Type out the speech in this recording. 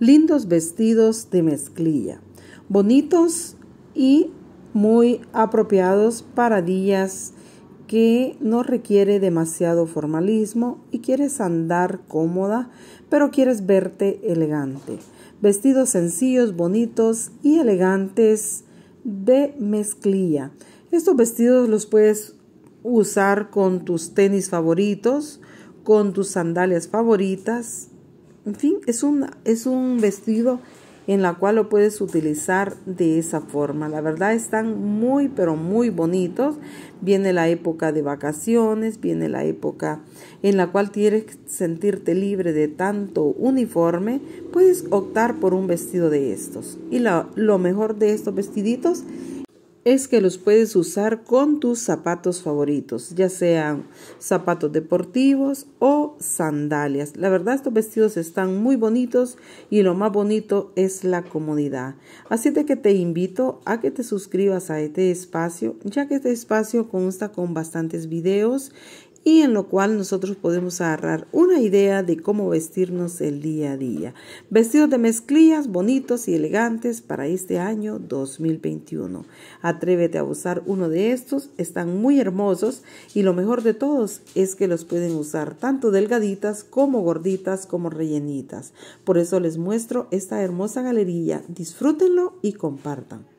lindos vestidos de mezclilla, bonitos y muy apropiados para días que no requiere demasiado formalismo y quieres andar cómoda, pero quieres verte elegante. Vestidos sencillos, bonitos y elegantes de mezclilla. Estos vestidos los puedes usar con tus tenis favoritos, con tus sandalias favoritas, en fin, es un, es un vestido en la cual lo puedes utilizar de esa forma. La verdad están muy, pero muy bonitos. Viene la época de vacaciones, viene la época en la cual quieres sentirte libre de tanto uniforme. Puedes optar por un vestido de estos. Y lo, lo mejor de estos vestiditos es que los puedes usar con tus zapatos favoritos, ya sean zapatos deportivos o sandalias. La verdad estos vestidos están muy bonitos y lo más bonito es la comodidad. Así de que te invito a que te suscribas a este espacio, ya que este espacio consta con bastantes videos y en lo cual nosotros podemos agarrar una idea de cómo vestirnos el día a día. Vestidos de mezclillas bonitos y elegantes para este año 2021. Atrévete a usar uno de estos, están muy hermosos y lo mejor de todos es que los pueden usar tanto delgaditas como gorditas como rellenitas. Por eso les muestro esta hermosa galería, disfrútenlo y compartan.